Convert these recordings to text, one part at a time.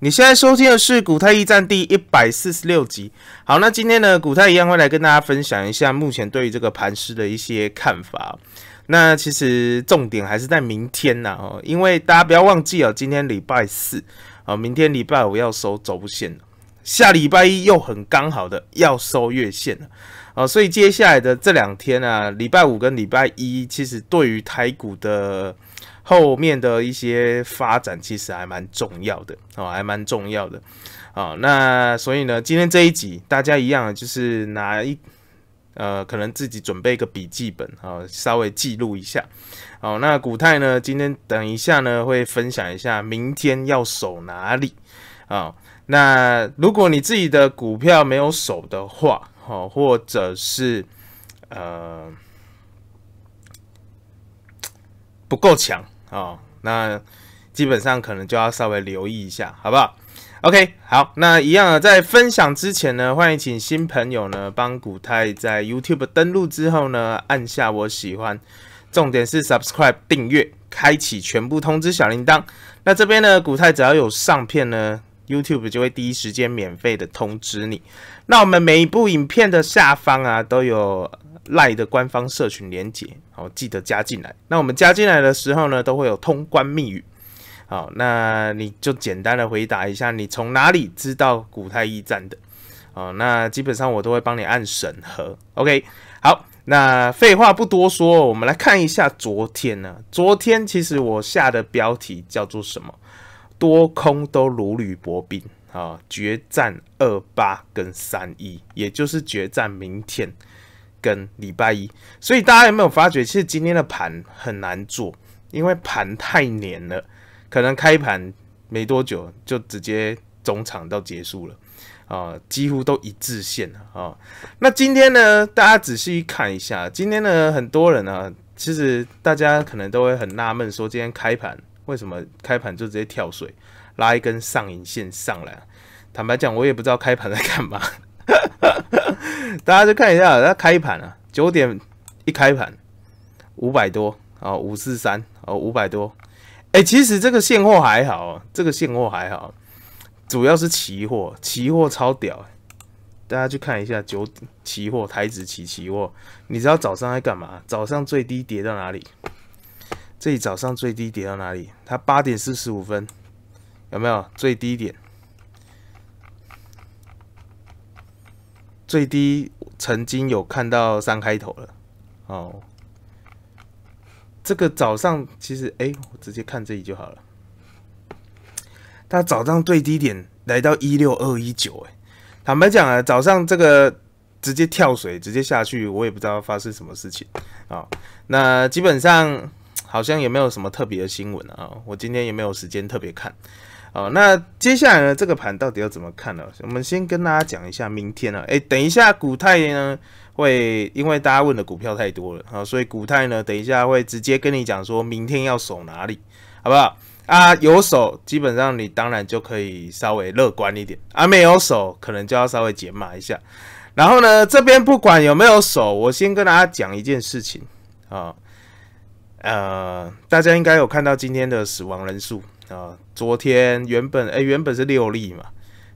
你现在收听的是《股太驿站》第一百四十六集。好，那今天呢，股太一样会来跟大家分享一下目前对于这个盘势的一些看法。那其实重点还是在明天呐，哦，因为大家不要忘记哦，今天礼拜四，哦，明天礼拜五要收周线下礼拜一又很刚好的要收月线哦，所以接下来的这两天呢，礼拜五跟礼拜一，其实对于台股的。后面的一些发展其实还蛮重要的哦，还蛮重要的啊。那所以呢，今天这一集大家一样，就是拿一呃，可能自己准备一个笔记本啊，稍微记录一下。哦，那古泰呢，今天等一下呢会分享一下明天要守哪里啊。那如果你自己的股票没有守的话，哦，或者是呃不够强。哦，那基本上可能就要稍微留意一下，好不好？OK，好，那一样在分享之前呢，欢迎请新朋友呢帮古泰在 YouTube 登录之后呢，按下我喜欢，重点是 Subscribe 订阅，开启全部通知小铃铛。那这边呢，古泰只要有上片呢，YouTube 就会第一时间免费的通知你。那我们每一部影片的下方啊，都有。赖的官方社群连接，好记得加进来。那我们加进来的时候呢，都会有通关密语，好，那你就简单的回答一下，你从哪里知道古太驿站的？哦，那基本上我都会帮你按审核。OK，好，那废话不多说，我们来看一下昨天呢。昨天其实我下的标题叫做什么？多空都如履薄冰啊，决战二八跟三一，也就是决战明天。跟礼拜一，所以大家有没有发觉，其实今天的盘很难做，因为盘太黏了，可能开盘没多久就直接中场到结束了啊，几乎都一致线啊。那今天呢，大家仔细看一下，今天呢，很多人呢，其实大家可能都会很纳闷，说今天开盘为什么开盘就直接跳水，拉一根上影线上来。坦白讲，我也不知道开盘在干嘛。大家就看一下，它开盘了，九点一开盘，五百多啊，五四三哦，五百多。哎，其实这个现货还好，这个现货还好，主要是期货，期货超屌。大家去看一下九期货台子期期货，你知道早上在干嘛？早上最低跌到哪里？这里早上最低跌到哪里？它八点四十五分有没有最低点？最低曾经有看到三开头了，哦，这个早上其实，哎，我直接看这里就好了。它早上最低点来到一六二一九，哎，坦白讲啊，早上这个直接跳水，直接下去，我也不知道发生什么事情啊。那基本上好像也没有什么特别的新闻啊，我今天也没有时间特别看。好，那接下来呢，这个盘到底要怎么看呢？我们先跟大家讲一下明天呢。哎，等一下，古太呢会，因为大家问的股票太多了啊，所以古太呢等一下会直接跟你讲，说明天要守哪里，好不好？啊，有守，基本上你当然就可以稍微乐观一点啊；没有守，可能就要稍微减码一下。然后呢，这边不管有没有守，我先跟大家讲一件事情啊。呃，大家应该有看到今天的死亡人数。啊，昨天原本哎原本是六例嘛，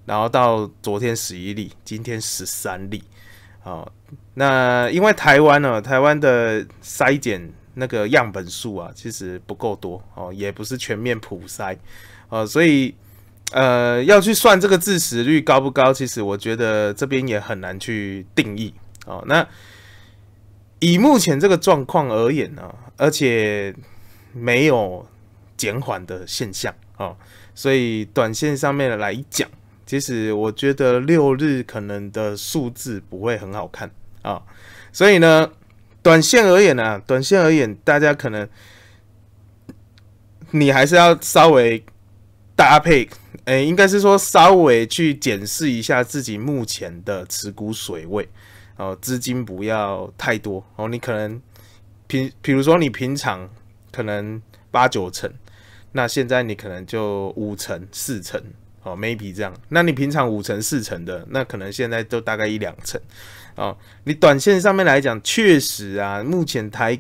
然后到昨天十一例，今天十三例，啊，那因为台湾呢，台湾的筛检那个样本数啊，其实不够多哦，也不是全面普筛，啊，所以呃要去算这个致死率高不高，其实我觉得这边也很难去定义，哦，那以目前这个状况而言呢，而且没有。减缓的现象哦，所以短线上面来讲，其实我觉得六日可能的数字不会很好看啊，所以呢，短线而言呢，短线而言，大家可能你还是要稍微搭配，哎，应该是说稍微去检视一下自己目前的持股水位哦，资金不要太多哦，你可能平，比如说你平常可能八九成。那现在你可能就五成四成，哦，maybe 这样。那你平常五成四成的，那可能现在都大概一两成，哦。你短线上面来讲，确实啊，目前台，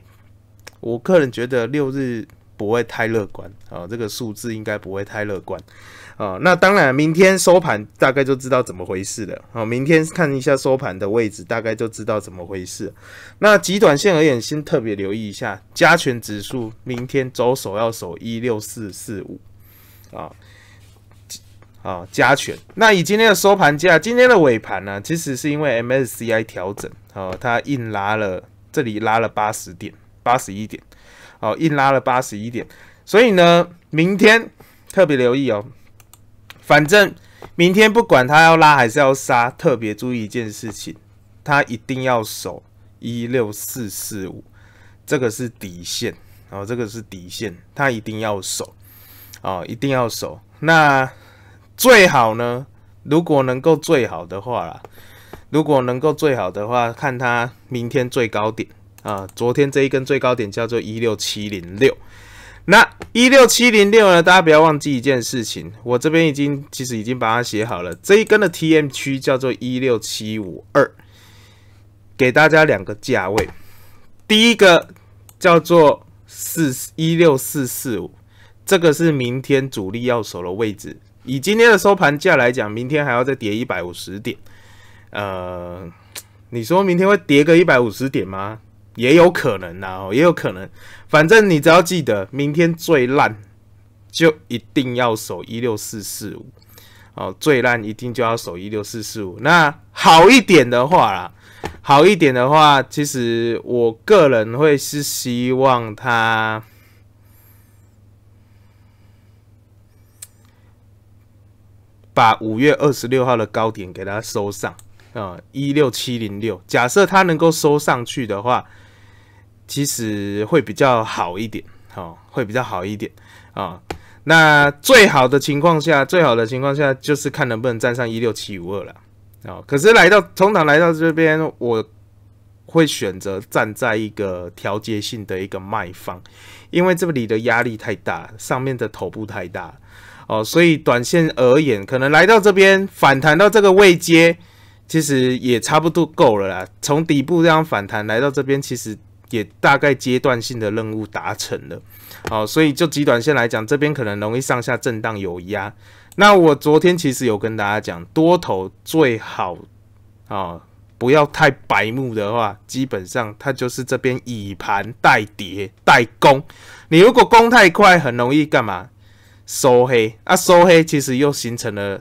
我个人觉得六日不会太乐观，哦，这个数字应该不会太乐观。啊，那当然，明天收盘大概就知道怎么回事了。好，明天看一下收盘的位置，大概就知道怎么回事。那极短线而言，先特别留意一下加权指数，明天周手要守一六四四五，啊，啊加权。那以今天的收盘价，今天的尾盘呢，其实是因为 MSCI 调整，哦，它硬拉了，这里拉了八十点，八十一点，哦，硬拉了八十一点。所以呢，明天特别留意哦。反正明天不管他要拉还是要杀，特别注意一件事情，他一定要守一六四四五，这个是底线，然后这个是底线，他一定要守，啊，一定要守。那最好呢，如果能够最好的话啦，如果能够最好的话，看他明天最高点啊，昨天这一根最高点叫做一六七零六。那一六七零六呢？大家不要忘记一件事情，我这边已经其实已经把它写好了。这一根的 TM 区叫做一六七五二，给大家两个价位，第一个叫做四一六四四五，这个是明天主力要守的位置。以今天的收盘价来讲，明天还要再跌一百五十点。呃，你说明天会跌个一百五十点吗？也有可能呐，也有可能。反正你只要记得，明天最烂就一定要守一六四四五，哦，最烂一定就要守一六四四五。那好一点的话啦，好一点的话，其实我个人会是希望他把五月二十六号的高点给他收上啊，一六七零六。假设他能够收上去的话。其实会比较好一点，哦，会比较好一点啊。那最好的情况下，最好的情况下就是看能不能站上一六七五二了，哦。可是来到从港来到这边，我会选择站在一个调节性的一个卖方，因为这里的压力太大，上面的头部太大，哦，所以短线而言，可能来到这边反弹到这个位阶，其实也差不多够了啦。从底部这样反弹来到这边，其实。也大概阶段性的任务达成了，好，所以就极短线来讲，这边可能容易上下震荡有压。那我昨天其实有跟大家讲，多头最好啊不要太白目的话，基本上它就是这边以盘带跌带攻。你如果攻太快，很容易干嘛收黑啊？收黑其实又形成了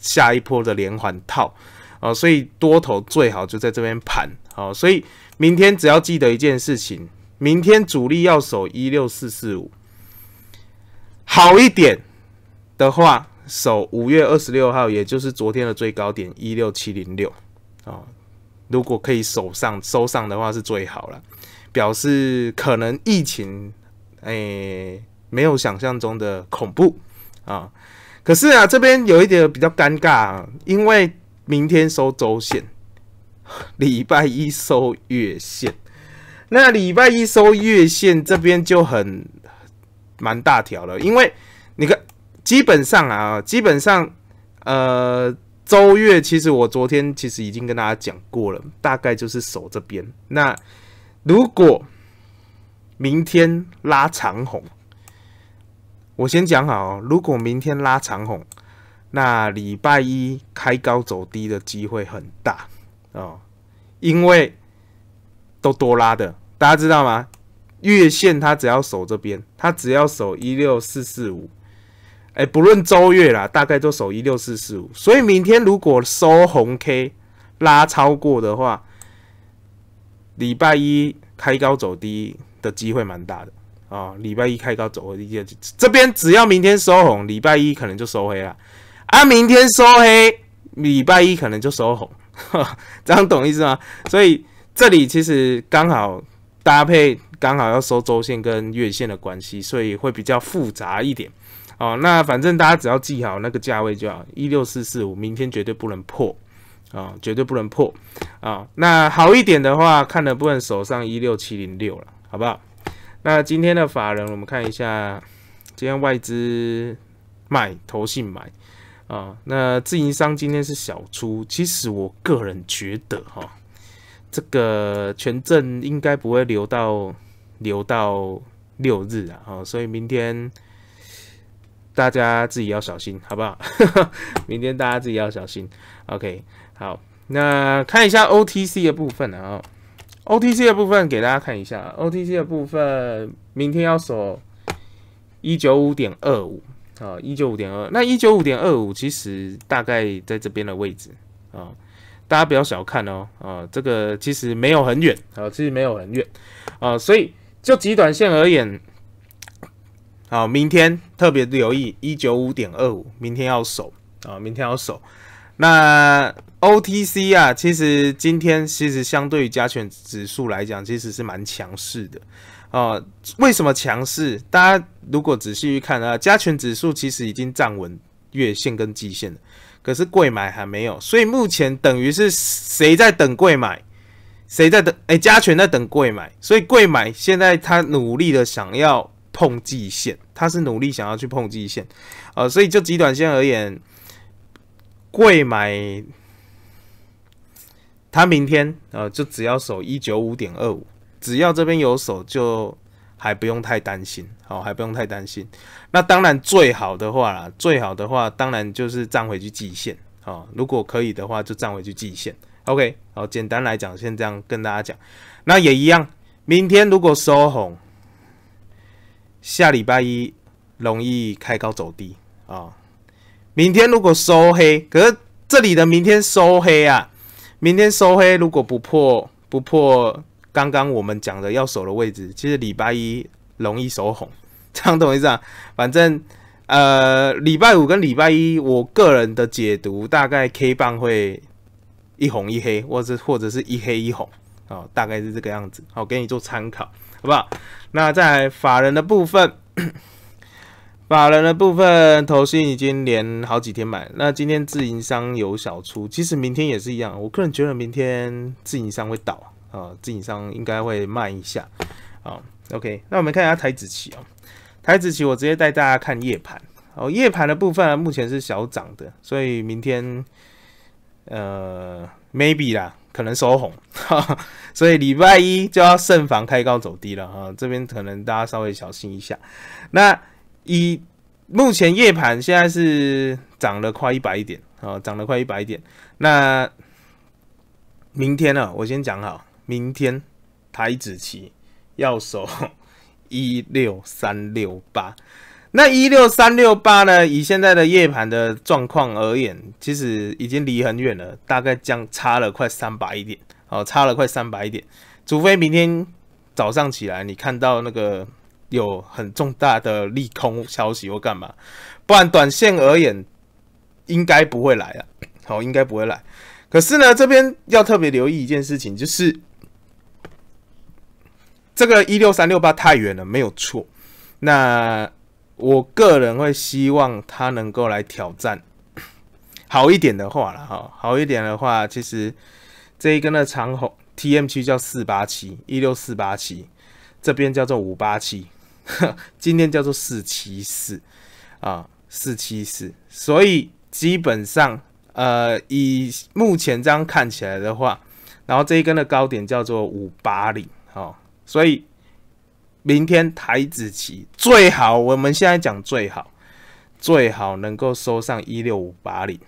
下一波的连环套哦，所以多头最好就在这边盘好，所以。明天只要记得一件事情，明天主力要守一六四四五，好一点的话，守五月二十六号，也就是昨天的最高点一六七零六啊。如果可以守上收上的话，是最好了，表示可能疫情诶没有想象中的恐怖啊。可是啊，这边有一点比较尴尬，因为明天收周线。礼拜一收月线，那礼拜一收月线这边就很蛮大条了。因为你看，基本上啊，基本上呃，周月其实我昨天其实已经跟大家讲过了，大概就是守这边。那如果明天拉长红，我先讲好哦，如果明天拉长红，那礼拜一开高走低的机会很大。哦，因为都多拉的，大家知道吗？月线它只要守这边，它只要守一六四四五，哎，不论周月啦，大概都守一六四四五。所以明天如果收红 K 拉超过的话，礼拜一开高走低的机会蛮大的啊。礼拜一开高走低，这边只要明天收红，礼拜一可能就收黑了。啊，明天收黑，礼拜一可能就收红。这样懂意思吗？所以这里其实刚好搭配，刚好要收周线跟月线的关系，所以会比较复杂一点哦。那反正大家只要记好那个价位就好，一六四四五，明天绝对不能破啊，绝对不能破啊。那好一点的话，看能不能手上一六七零六了，好不好？那今天的法人，我们看一下，今天外资买，投信买。啊，那自营商今天是小出，其实我个人觉得哈，这个权证应该不会留到留到六日啊，哦，所以明天大家自己要小心，好不好？明天大家自己要小心，OK，好，那看一下 OTC 的部分啊，OTC 的部分给大家看一下，OTC 的部分明天要锁一九五点二五。啊，一九五点二，那一九五点二五其实大概在这边的位置啊，大家不要小看哦，啊，这个其实没有很远，啊，其实没有很远，啊，所以就极短线而言，啊，明天特别留意一九五点二五，明天要守啊，明天要守。那 OTC 啊，其实今天其实相对于加权指数来讲，其实是蛮强势的，啊，为什么强势？大家。如果仔细去看啊，加权指数其实已经站稳月线跟季线了，可是贵买还没有，所以目前等于是谁在等贵买？谁在等？哎，加权在等贵买，所以贵买现在他努力的想要碰季线，他是努力想要去碰季线，呃，所以就极短线而言，贵买他明天呃就只要守一九五点二五，只要这边有守就。还不用太担心，好还不用太担心。那当然最好的话啦，最好的话当然就是站回去极限，哦，如果可以的话就站回去极限。OK，好，简单来讲，先这样跟大家讲。那也一样，明天如果收红，下礼拜一容易开高走低啊。明天如果收黑，可是这里的明天收黑啊，明天收黑如果不破不破。刚刚我们讲的要守的位置，其实礼拜一容易手红，这样懂意思啊？反正呃，礼拜五跟礼拜一，我个人的解读大概 K 棒会一红一黑，或者或者是一黑一红啊，大概是这个样子。好，给你做参考，好不好？那在法人的部分，法人的部分投信已经连好几天买，那今天自营商有小出，其实明天也是一样。我个人觉得明天自营商会倒。啊，基营商应该会慢一下啊。OK，那我们看一下台子期啊。台子期我直接带大家看夜盘。哦，夜盘的部分目前是小涨的，所以明天呃，maybe 啦，可能收红，哈 哈所以礼拜一就要慎防开高走低了啊。这边可能大家稍微小心一下。那以目前夜盘现在是涨了快一百点啊，涨了快一百点。那明天呢，我先讲好。明天台子期要守 一六三六八，那一六三六八呢？以现在的夜盘的状况而言，其实已经离很远了，大概将差了快三百一点，哦，差了快三百一点。除非明天早上起来你看到那个有很重大的利空消息或干嘛，不然短线而言应该不会来啊。好，应该不会来。可是呢，这边要特别留意一件事情，就是。这个一六三六八太远了，没有错。那我个人会希望他能够来挑战 好一点的话了哈，好一点的话，其实这一根的长红 T M 区叫四八七一六四八七，这边叫做五八七，今天叫做四七四啊，四七四。所以基本上呃，以目前这样看起来的话，然后这一根的高点叫做五八零，好。所以明天台子棋最好，我们现在讲最好，最好能够收上一六五八零，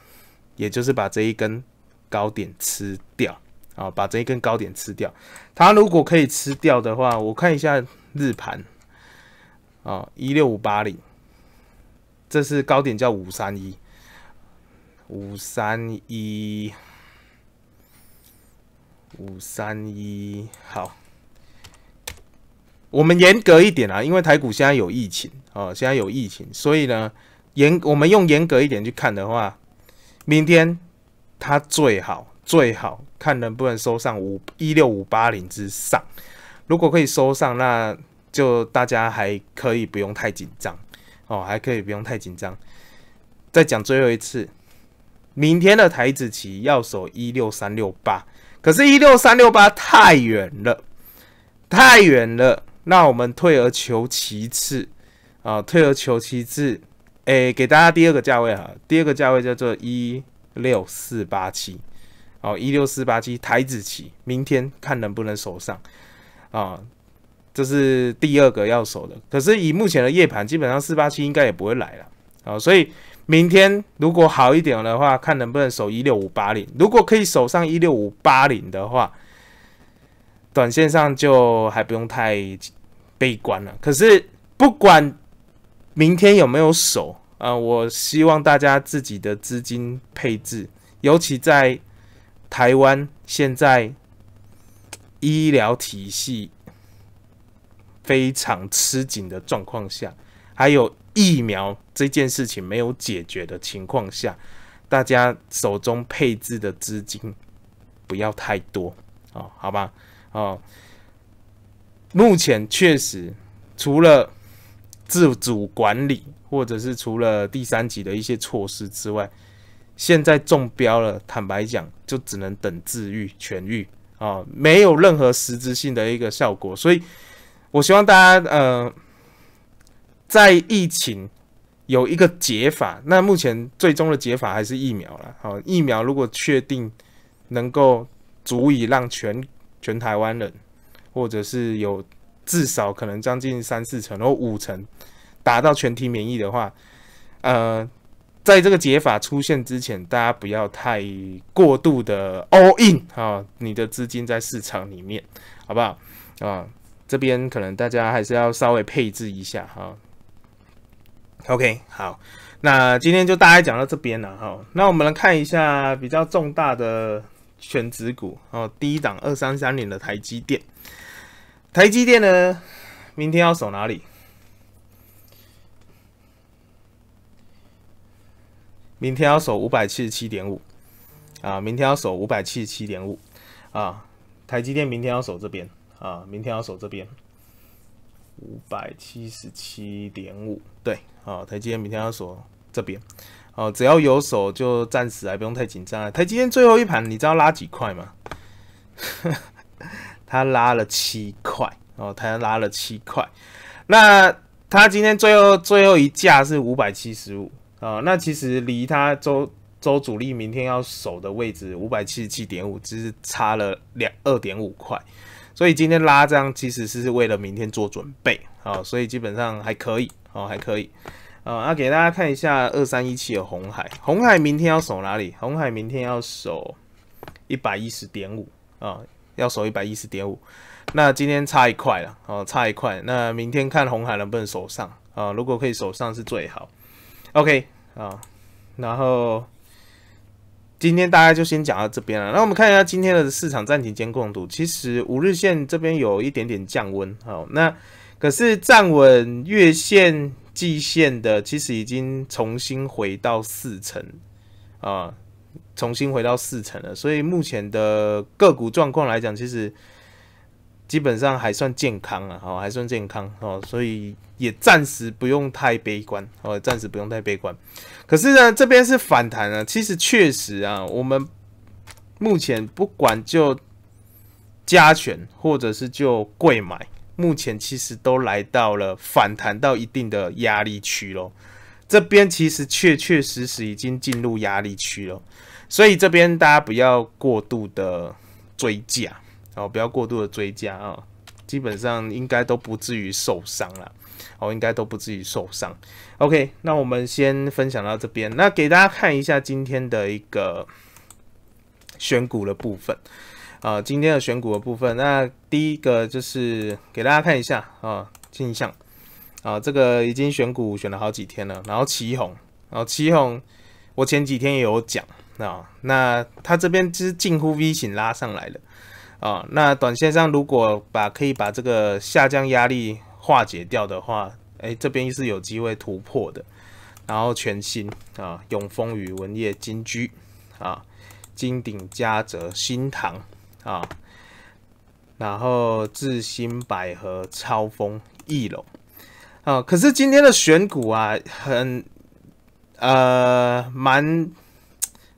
也就是把这一根高点吃掉啊，把这一根高点吃掉。它如果可以吃掉的话，我看一下日盘啊，一六五八零，这是高点叫五三一，五三一，五三一，好。我们严格一点啊，因为台股现在有疫情哦，现在有疫情，所以呢，严我们用严格一点去看的话，明天它最好最好看能不能收上五一六五八零之上，如果可以收上，那就大家还可以不用太紧张哦，还可以不用太紧张。再讲最后一次，明天的台子棋要守一六三六八，可是一六三六八太远了，太远了。那我们退而求其次啊，退而求其次，诶，给大家第二个价位哈，第二个价位叫做一六四八七，哦，一六四八七台子期，明天看能不能守上啊，这是第二个要守的。可是以目前的夜盘，基本上四八七应该也不会来了，啊，所以明天如果好一点的话，看能不能守一六五八零。如果可以守上一六五八零的话，短线上就还不用太。悲观了，可是不管明天有没有手，啊，我希望大家自己的资金配置，尤其在台湾现在医疗体系非常吃紧的状况下，还有疫苗这件事情没有解决的情况下，大家手中配置的资金不要太多，哦，好吧，哦。目前确实，除了自主管理，或者是除了第三级的一些措施之外，现在中标了，坦白讲，就只能等治愈痊愈啊，没有任何实质性的一个效果。所以，我希望大家呃，在疫情有一个解法。那目前最终的解法还是疫苗了。好，疫苗如果确定能够足以让全全台湾人。或者是有至少可能将近三四成，然后五成达到全体免疫的话，呃，在这个解法出现之前，大家不要太过度的 all in 啊，你的资金在市场里面，好不好？啊，这边可能大家还是要稍微配置一下哈。OK，好，那今天就大概讲到这边了哈。那我们来看一下比较重大的。全指股哦，第一档二三三零的台积电，台积电呢，明天要守哪里？明天要守五百七十七点五啊！明天要守五百七十七点五啊！台积电明天要守这边啊！明天要守这边五百七十七点五，对，好，台积电明天要守这边。哦，只要有手就暂时还不用太紧张台积电最后一盘你知道拉几块吗？他拉了七块哦，他拉了七块。那他今天最后最后一价是五百七十五啊，那其实离他周周主力明天要守的位置五百七十七点五，只是差了两二点五块。所以今天拉这样其实是为了明天做准备啊，所以基本上还可以哦，还可以。啊，那给大家看一下二三一七的红海，红海明天要守哪里？红海明天要守一百一十点五啊，要守一百一十点五。那今天差一块了，哦，差一块。那明天看红海能不能守上啊？如果可以守上是最好。OK 啊，然后今天大概就先讲到这边了。那我们看一下今天的市场暂停监控图，其实五日线这边有一点点降温，好，那可是站稳月线。季线的其实已经重新回到四成啊，重新回到四成了，所以目前的个股状况来讲，其实基本上还算健康啊，好，还算健康哦，所以也暂时不用太悲观哦，暂时不用太悲观。可是呢，这边是反弹了，其实确实啊，我们目前不管就加权或者是就贵买。目前其实都来到了反弹到一定的压力区喽，这边其实确确实实已经进入压力区了，所以这边大家不要过度的追加哦，不要过度的追加啊，基本上应该都不至于受伤了哦，应该都不至于受伤。OK，那我们先分享到这边，那给大家看一下今天的一个选股的部分。啊，今天的选股的部分，那第一个就是给大家看一下啊，镜像啊，这个已经选股选了好几天了，然后旗红，然后旗红，我前几天也有讲啊，那它这边其实近乎 V 型拉上来了啊，那短线上如果把可以把这个下降压力化解掉的话，哎，这边是有机会突破的，然后全新啊，永丰宇文业金居啊，金鼎嘉泽新唐。啊，然后智新百合、超风翼龙，啊，可是今天的选股啊，很呃蛮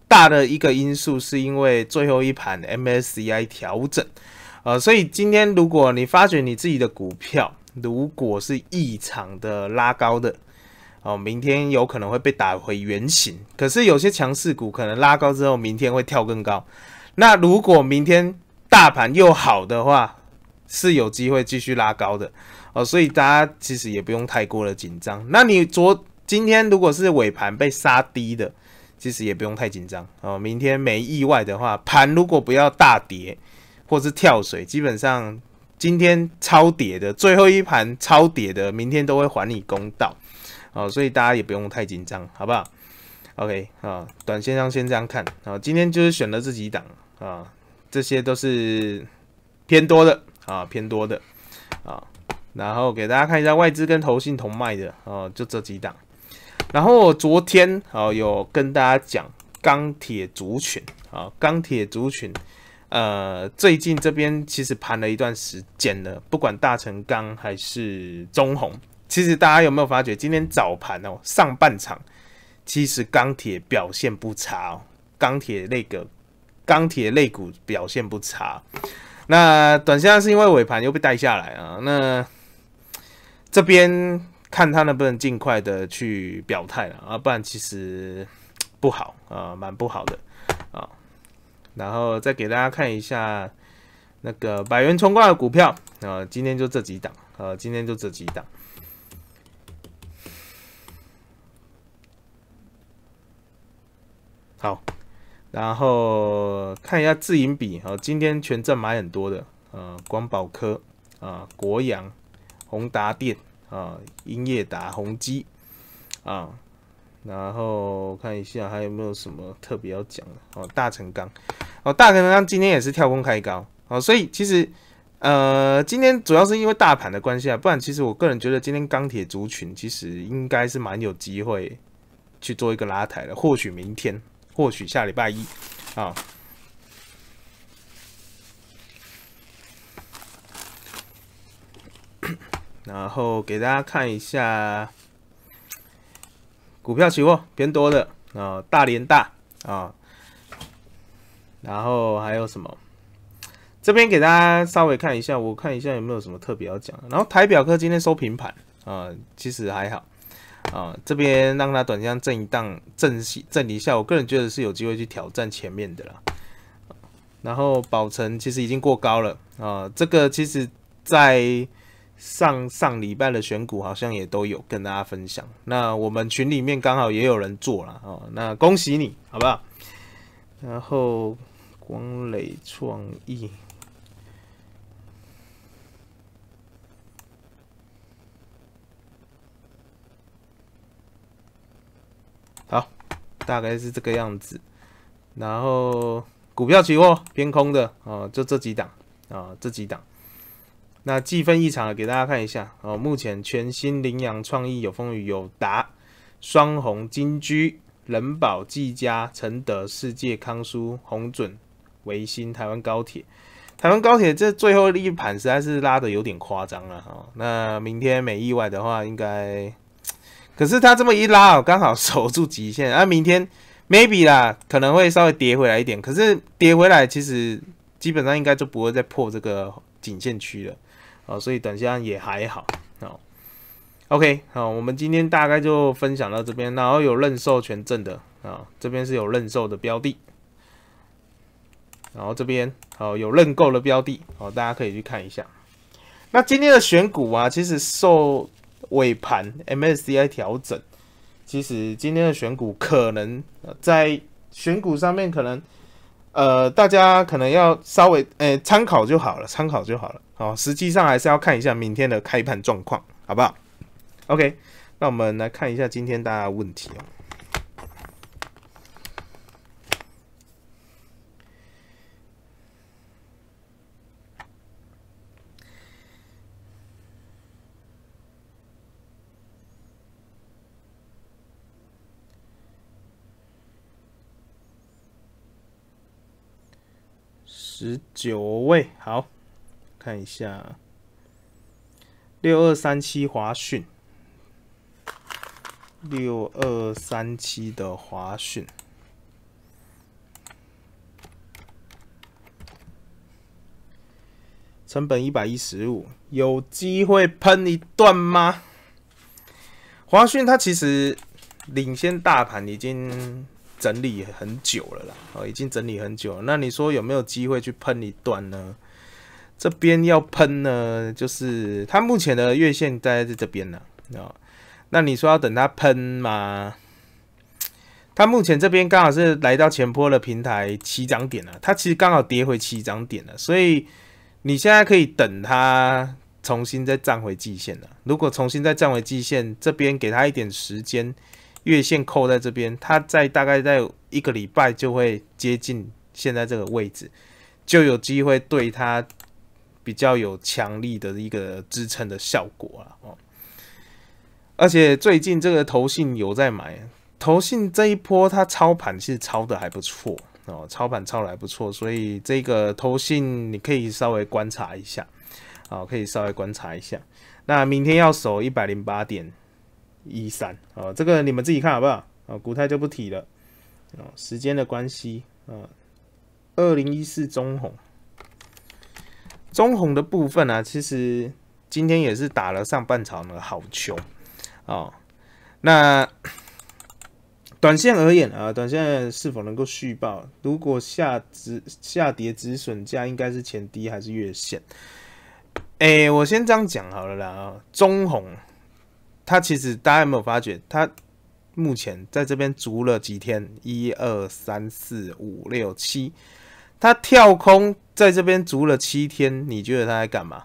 大的一个因素，是因为最后一盘 MSCI 调整，呃，所以今天如果你发觉你自己的股票如果是异常的拉高的，哦，明天有可能会被打回原形。可是有些强势股可能拉高之后，明天会跳更高。那如果明天大盘又好的话，是有机会继续拉高的哦，所以大家其实也不用太过的紧张。那你昨今天如果是尾盘被杀低的，其实也不用太紧张哦。明天没意外的话，盘如果不要大跌或是跳水，基本上今天超跌的，最后一盘超跌的，明天都会还你公道哦，所以大家也不用太紧张，好不好？OK 啊，短线上先这样看啊，今天就是选了这几档。啊，这些都是偏多的啊，偏多的啊。然后给大家看一下外资跟投信同卖的哦，就这几档。然后昨天哦，有跟大家讲钢铁族群啊，钢铁族群呃，最近这边其实盘了一段时间了，不管大成钢还是中宏，其实大家有没有发觉今天早盘哦，上半场其实钢铁表现不差哦，钢铁那个。钢铁类股表现不差，那短线是因为尾盘又被带下来啊。那这边看它能不能尽快的去表态了啊，不然其实不好啊，蛮不好的啊。然后再给大家看一下那个百元冲挂的股票啊，今天就这几档啊，今天就这几档。好。然后看一下自营比哦，今天全正买很多的，呃，光宝科啊，国阳，宏达电啊，英业达，宏基啊，然后看一下还有没有什么特别要讲的哦，大成钢哦，大成钢今天也是跳空开高哦，所以其实呃，今天主要是因为大盘的关系啊，不然其实我个人觉得今天钢铁族群其实应该是蛮有机会去做一个拉抬的，或许明天。或许下礼拜一，啊，然后给大家看一下股票期货偏多的啊，大连大啊，然后还有什么？这边给大家稍微看一下，我看一下有没有什么特别要讲。然后台表科今天收平盘啊，其实还好。啊，这边让它短暂震一荡，震震一下，我个人觉得是有机会去挑战前面的啦。然后宝城其实已经过高了啊，这个其实在上上礼拜的选股好像也都有跟大家分享，那我们群里面刚好也有人做了哦，那恭喜你好不好？然后光磊创意。大概是这个样子，然后股票期货偏空的啊，就这几档啊，这几档。那计分异常的，给大家看一下哦。目前全新羚羊创意、有风雨有达、双红金居、人保、技嘉承德、世界、康舒红准、维新、台湾高铁。台湾高铁这最后一盘实在是拉的有点夸张了哈。那明天没意外的话，应该。可是他这么一拉刚好守住极限啊，明天 maybe 啦，可能会稍微跌回来一点。可是跌回来，其实基本上应该就不会再破这个颈线区了啊，所以等下也还好啊。OK，好，我们今天大概就分享到这边。然后有认售权证的啊，这边是有认售的标的，然后这边好有认购的标的，好，大家可以去看一下。那今天的选股啊，其实受尾盘 MSCI 调整，其实今天的选股可能在选股上面可能，呃，大家可能要稍微诶参考就好了，参考就好了。哦，实际上还是要看一下明天的开盘状况，好不好？OK，那我们来看一下今天大家问题哦。十九位，好，看一下六二三七华讯，六二三七的华讯，成本一百一十五，有机会喷一段吗？华讯它其实领先大盘已经。整理很久了啦，哦，已经整理很久。了。那你说有没有机会去喷一段呢？这边要喷呢，就是它目前的月线在这边呢，哦，那你说要等它喷吗？它目前这边刚好是来到前坡的平台起涨点了，它其实刚好跌回起涨点了，所以你现在可以等它重新再站回季线了。如果重新再站回季线，这边给它一点时间。月线扣在这边，它在大概在一个礼拜就会接近现在这个位置，就有机会对它比较有强力的一个支撑的效果了哦。而且最近这个投信有在买，投信这一波它操盘是操的还不错哦，操盘操的还不错，所以这个投信你可以稍微观察一下，哦，可以稍微观察一下。那明天要守一百零八点。一三，哦，这个你们自己看好不好？哦，股太就不提了，哦，时间的关系，啊，二零一四中红，中红的部分呢，其实今天也是打了上半场的好球，哦，那短线而言啊，短线是否能够续报？如果下止下跌止损价应该是前低还是月线？哎，我先这样讲好了啦，中红。他其实大家有没有发觉，他目前在这边足了几天，一二三四五六七，他跳空在这边足了七天。你觉得他在干嘛？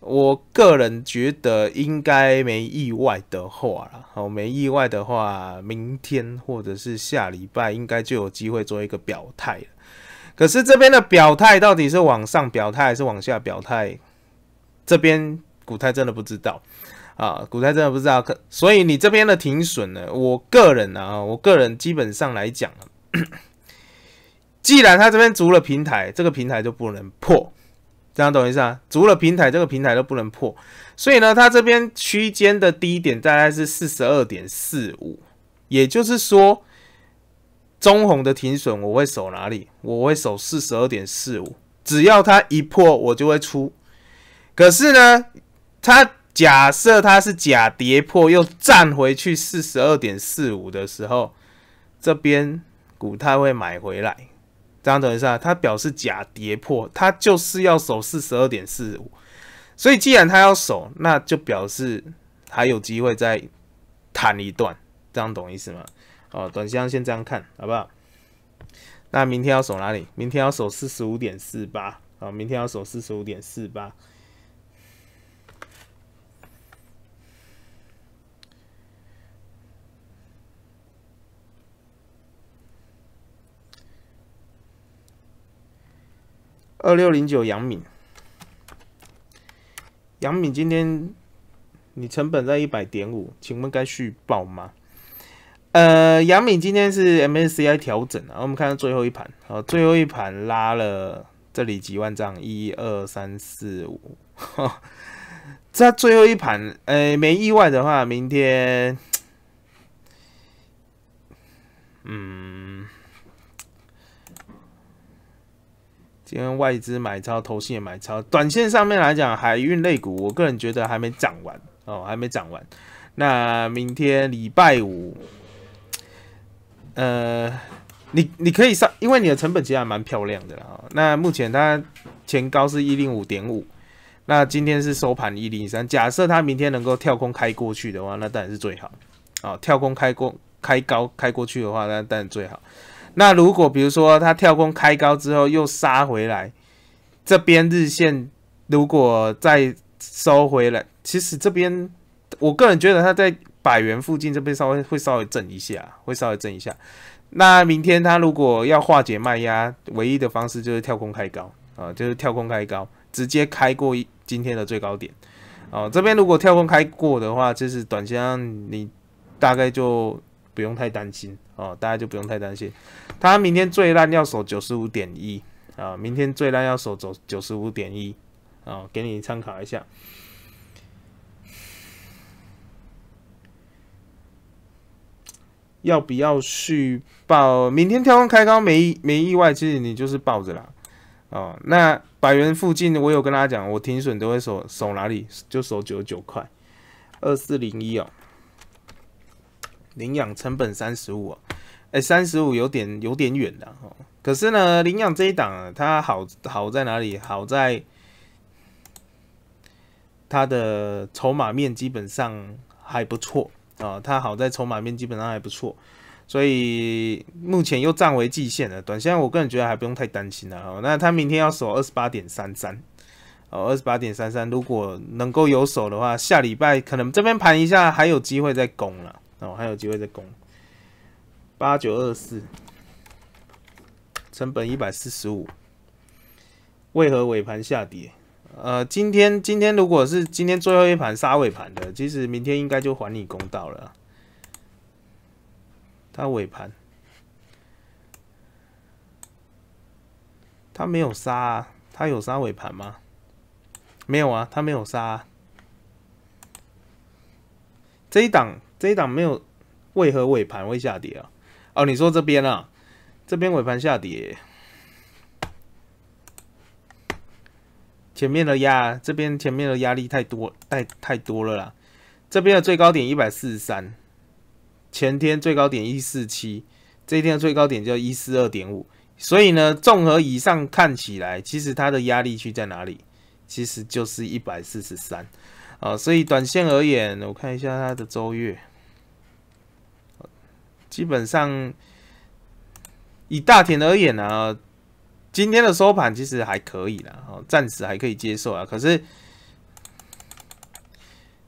我个人觉得应该没意外的话了，好，没意外的话，明天或者是下礼拜应该就有机会做一个表态可是这边的表态到底是往上表态还是往下表态？这边古太真的不知道。啊，股灾真的不知道，可所以你这边的停损呢？我个人啊，我个人基本上来讲，既然他这边足了平台，这个平台就不能破，这样懂意思啊？足了平台，这个平台都不能破，所以呢，它这边区间的低点大概是四十二点四五，也就是说，中红的停损我会守哪里？我会守四十二点四五，只要它一破，我就会出。可是呢，它。假设它是假跌破，又站回去四十二点四五的时候，这边股它会买回来。这样等一下，它表示假跌破，它就是要守四十二点四五。所以既然它要守，那就表示还有机会再弹一段。这样懂意思吗？哦，短线先这样看，好不好？那明天要守哪里？明天要守四十五点四八啊！明天要守四十五点四八。二六零九，杨敏，杨敏，今天你成本在一百点五，请问该续报吗？呃，杨敏今天是 MACI 调整啊，我们看最后一盘，好，最后一盘拉了这里几万张，一二三四五，这最后一盘，呃，没意外的话，明天，嗯。今天外资买超，投信也买超。短线上面来讲，海运类股，我个人觉得还没涨完哦，还没涨完。那明天礼拜五，呃，你你可以上，因为你的成本其实还蛮漂亮的啦。那目前它前高是一零五点五，那今天是收盘一零三。假设它明天能够跳空开过去的话，那当然是最好。哦，跳空开过开高开过去的话，那当然最好。那如果比如说它跳空开高之后又杀回来，这边日线如果再收回来，其实这边我个人觉得它在百元附近这边稍微会稍微震一下，会稍微震一下。那明天它如果要化解卖压，唯一的方式就是跳空开高啊，就是跳空开高，直接开过一今天的最高点。哦，这边如果跳空开过的话，就是短线上你大概就不用太担心。哦，大家就不用太担心，它明天最烂要守九十五点一啊，明天最烂要守走九十五点一啊，给你参考一下。要不要去报？明天跳空开高没没意外，其实你就是抱着啦。哦，那百元附近我有跟大家讲，我停损都会守守哪里？就守九十九块二四零一哦。领养成本三十五，哎，三十五有点有点远的哦。可是呢，领养这一档啊，它好好在哪里？好在它的筹码面基本上还不错啊。它好在筹码面基本上还不错，所以目前又站为季线了。短线我个人觉得还不用太担心了哦，那它明天要守二十八点三三哦，二十八点三三，如果能够有守的话，下礼拜可能这边盘一下还有机会再攻了。那我还有机会再攻，八九二四，成本一百四十五。为何尾盘下跌？呃，今天今天如果是今天最后一盘杀尾盘的，其实明天应该就还你公道了。他尾盘，他没有杀，啊，他有杀尾盘吗？没有啊，他没有杀。啊。这一档。这一档没有，为何尾盘会下跌啊？哦，你说这边啊，这边尾盘下跌，前面的压，这边前面的压力太多，太太多了啦。这边的最高点一百四十三，前天最高点一四七，这一天的最高点就一四二点五。所以呢，综合以上看起来，其实它的压力区在哪里？其实就是一百四十三啊。所以短线而言，我看一下它的周月。基本上以大田而言呢，今天的收盘其实还可以了，哦，暂时还可以接受啊。可是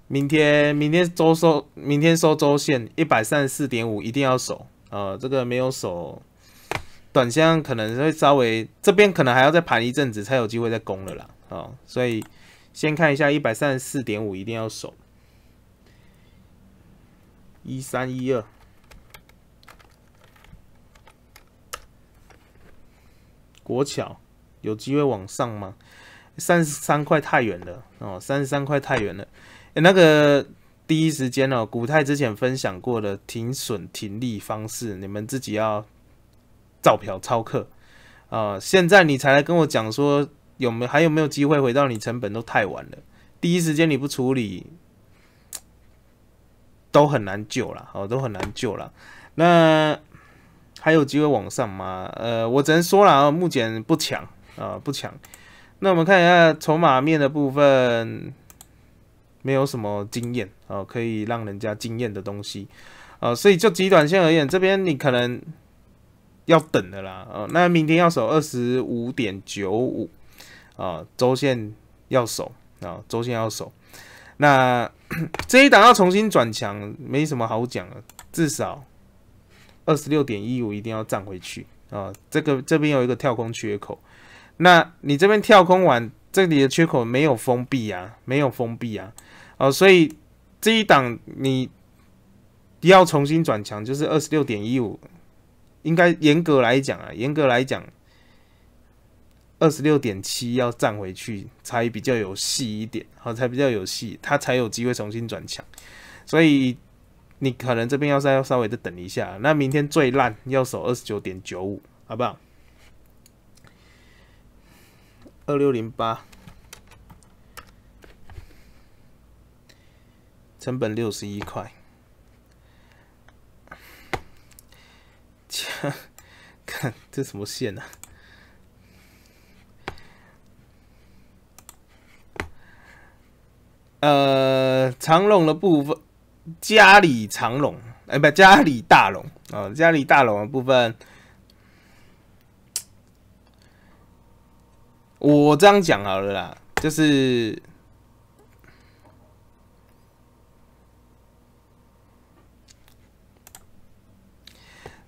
明天明天周收，明天收周线一百三十四点五一定要守，呃，这个没有守，短线可能会稍微这边可能还要再盘一阵子才有机会再攻了啦，哦，所以先看一下一百三十四点五一定要守，一三一二。国桥有机会往上吗？三十三块太远了哦，三十三块太远了。哎，那个第一时间哦，古泰之前分享过的停损停利方式，你们自己要照表操课啊。现在你才来跟我讲说有没还有没有机会回到你成本都太晚了。第一时间你不处理，都很难救了，哦，都很难救了。那。还有机会往上吗？呃，我只能说了，目前不强啊，不强。那我们看一下筹码面的部分，没有什么经验啊，可以让人家惊艳的东西，呃，所以就极短线而言，这边你可能要等的啦。呃，那明天要守二十五点九五啊，周线要守啊，周线要守。那 这一档要重新转强，没什么好讲的，至少。二十六点一五一定要涨回去啊！这个这边有一个跳空缺口，那你这边跳空完，这里的缺口没有封闭啊，没有封闭啊，哦，所以这一档你要重新转强，就是二十六点一五，应该严格来讲啊，严格来讲，二十六点七要站回去才比较有戏一点，好，才比较有戏，它才有机会重新转强，所以。你可能这边要再要稍微的等一下，那明天最烂要守二十九点九五，好不好？二六零八，成本六十一块。切，看这什么线呢？呃，长龙的部分。家里长龙，哎，不，家里大龙啊，家里大龙的部分，我这样讲好了啦，就是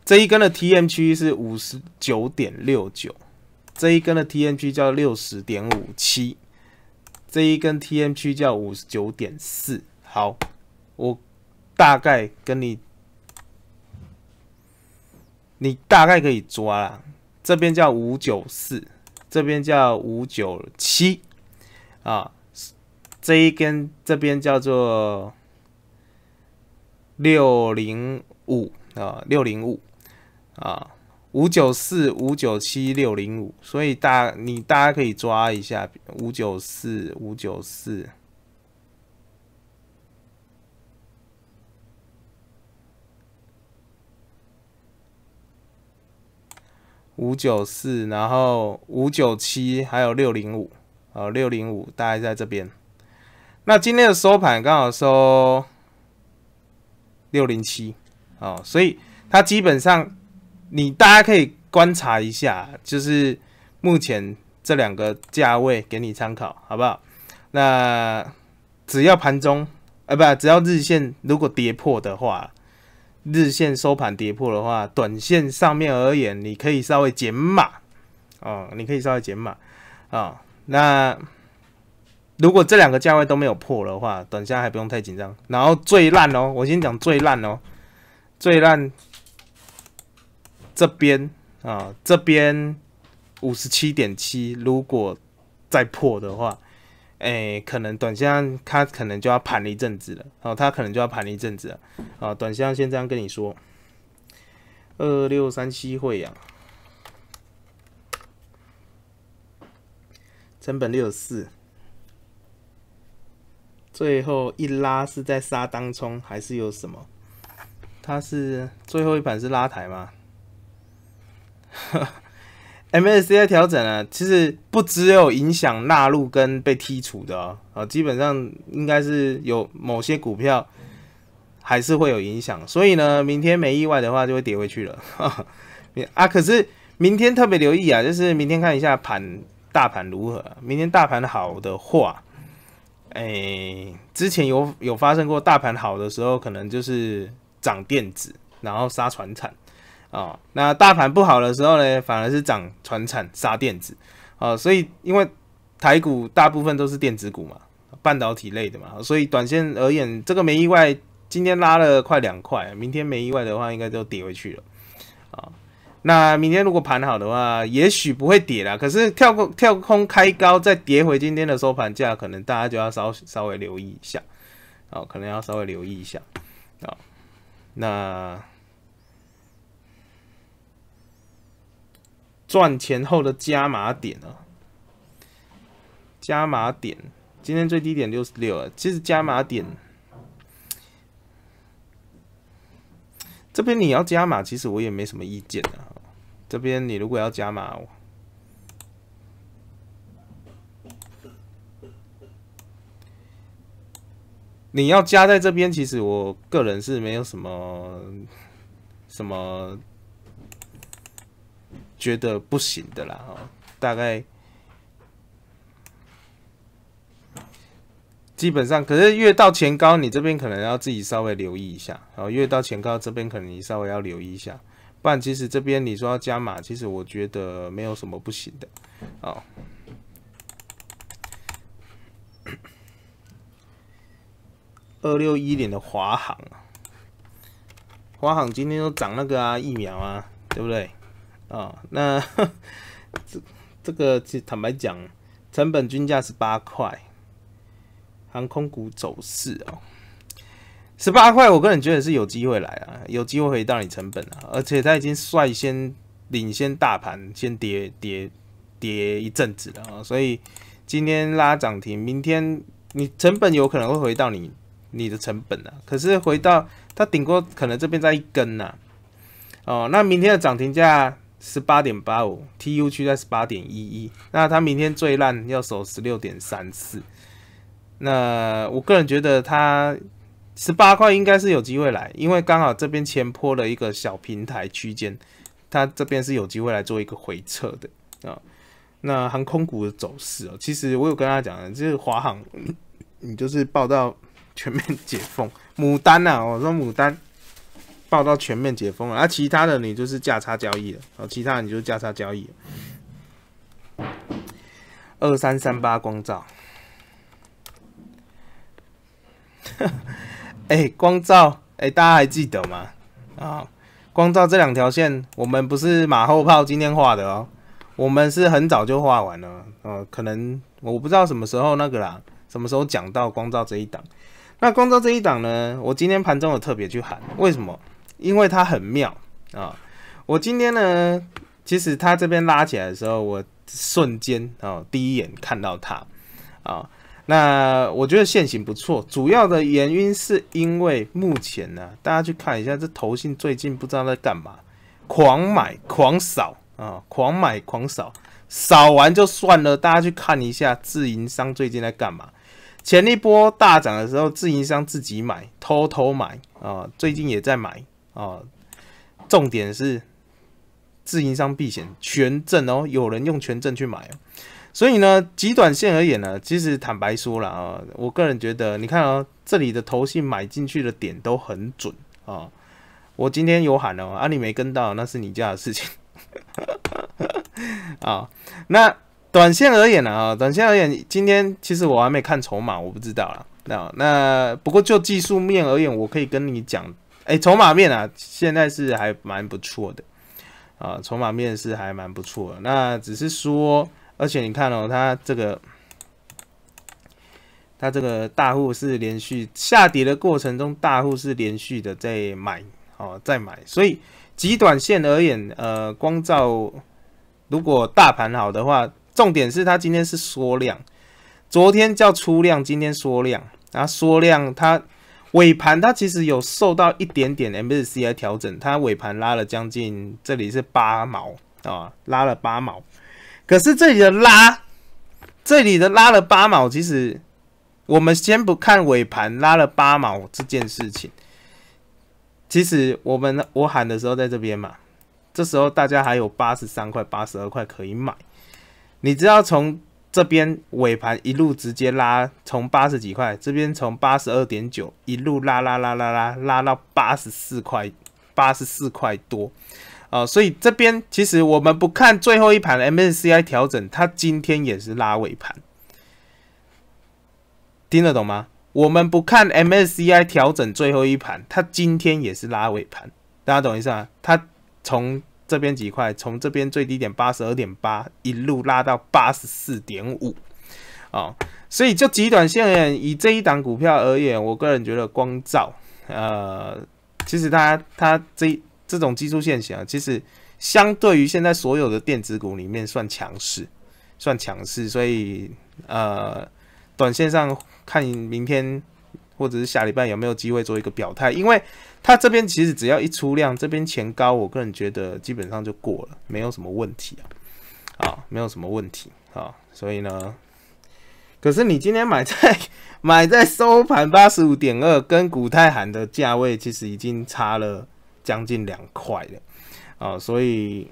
这一根的 T M 区是五十九点六九，这一根的 T M 区叫六十点五七，这一根 T M 区叫五十九点四，好，我。大概跟你，你大概可以抓啦。这边叫五九四，这边叫五九七，啊，这一根这边叫做六零五啊，六零五啊，五九四、五九七、六零五，所以大你大家可以抓一下五九四、五九四。五九四，然后五九七，还有六零五，哦，六零五大概在这边。那今天的收盘刚好收六零七，哦，所以它基本上你大家可以观察一下，就是目前这两个价位给你参考，好不好？那只要盘中，呃，不，只要日线如果跌破的话。日线收盘跌破的话，短线上面而言，你可以稍微减码，哦，你可以稍微减码，啊，那如果这两个价位都没有破的话，等下还不用太紧张。然后最烂哦，我先讲最烂哦，最烂这边啊，这边五十七点七，如果再破的话。哎，可能短线他可能就要盘一阵子了，哦，他可能就要盘一阵子了，哦，短线先这样跟你说，二六三七会阳，成本六十四，最后一拉是在杀当冲还是有什么？它是最后一盘是拉台吗？MSCI 调整啊，其实不只有影响纳入跟被剔除的啊，基本上应该是有某些股票还是会有影响，所以呢，明天没意外的话就会跌回去了。啊，可是明天特别留意啊，就是明天看一下盘大盘如何。明天大盘好的话，哎，之前有有发生过大盘好的时候，可能就是涨电子，然后杀船产。啊，那大盘不好的时候呢，反而是涨船产、沙电子，啊，所以因为台股大部分都是电子股嘛，半导体类的嘛，所以短线而言，这个没意外，今天拉了快两块，明天没意外的话，应该就跌回去了，啊，那明天如果盘好的话，也许不会跌啦，可是跳过跳空开高再跌回今天的收盘价，可能大家就要稍稍微留意一下，啊，可能要稍微留意一下，啊，那。赚钱后的加码点啊，加码点，今天最低点六十六啊。其实加码点，这边你要加码，其实我也没什么意见啊。这边你如果要加码，你要加在这边，其实我个人是没有什么什么。觉得不行的啦，哦，大概基本上，可是越到前高，你这边可能要自己稍微留意一下，然后越到前高这边可能你稍微要留意一下，不然其实这边你说要加码，其实我觉得没有什么不行的，啊，二六一零的华航啊，华航今天都涨那个啊疫苗啊，对不对？啊，那 这这个其实坦白讲，成本均价是八块，航空股走势哦，十八块，我个人觉得是有机会来啊，有机会回到你成本啊，而且它已经率先领先大盘，先跌跌跌一阵子了啊，所以今天拉涨停，明天你成本有可能会回到你你的成本啊，可是回到它顶过，可能这边再一根呐，哦，那明天的涨停价。十八点八五，T U 区在十八点一一，那他明天最烂要守十六点三四，那我个人觉得他十八块应该是有机会来，因为刚好这边前坡的一个小平台区间，它这边是有机会来做一个回撤的啊。那航空股的走势啊，其实我有跟他讲，就是华航，你就是报到全面解封，牡丹呐，我说牡丹。报到全面解封了，啊，其他的你就是价差交易了，啊，其他你就是价差交易。二三三八光照，哎，光照，哎，大家还记得吗？啊，光照这两条线，我们不是马后炮今天画的哦，我们是很早就画完了，哦。可能我不知道什么时候那个啦，什么时候讲到光照这一档，那光照这一档呢，我今天盘中有特别去喊，为什么？因为它很妙啊！我今天呢，其实它这边拉起来的时候，我瞬间哦，第一眼看到它啊，那我觉得线型不错。主要的原因是因为目前呢，大家去看一下这头性最近不知道在干嘛，狂买狂扫啊，狂买狂扫，扫完就算了。大家去看一下自营商最近在干嘛？前一波大涨的时候，自营商自己买，偷偷买啊，最近也在买。啊，重点是，自营商避险权证哦，有人用权证去买，所以呢，极短线而言呢，其实坦白说了啊，我个人觉得，你看啊，这里的头信买进去的点都很准啊。我今天有喊了，啊，你没跟到，那是你家的事情。啊，那短线而言呢啊，短线而言，今天其实我还没看筹码，我不知道啦。那那不过就技术面而言，我可以跟你讲。哎，筹码面啊，现在是还蛮不错的啊，筹码面是还蛮不错的。那只是说，而且你看哦，它这个，它这个大户是连续下跌的过程中，大户是连续的在买，哦，在买。所以极短线而言，呃，光照如果大盘好的话，重点是它今天是缩量，昨天叫出量，今天缩量，然后缩量它。尾盘它其实有受到一点点 MSCI 调整，它尾盘拉了将近，这里是八毛啊，拉了八毛。可是这里的拉，这里的拉了八毛，其实我们先不看尾盘拉了八毛这件事情，其实我们我喊的时候在这边嘛，这时候大家还有八十三块、八十二块可以买，你知道从。这边尾盘一路直接拉，从八十几块，这边从八十二点九一路拉拉拉拉拉，拉到八十四块，八十四块多，啊，所以这边其实我们不看最后一盘 MSCI 调整，它今天也是拉尾盘，听得懂吗？我们不看 MSCI 调整最后一盘，它今天也是拉尾盘，大家懂意思吗？它从。这边几块，从这边最低点八十二点八一路拉到八十四点五，啊，所以就极短线以这一档股票而言，我个人觉得光照，呃，其实它它这这种技术线型啊，其实相对于现在所有的电子股里面算强势，算强势，所以呃，短线上看明天。或者是下礼拜有没有机会做一个表态？因为他这边其实只要一出量，这边钱高，我个人觉得基本上就过了，没有什么问题啊。好，没有什么问题啊。所以呢，可是你今天买在 买在收盘八十五点二，跟古泰韩的价位其实已经差了将近两块了。啊，所以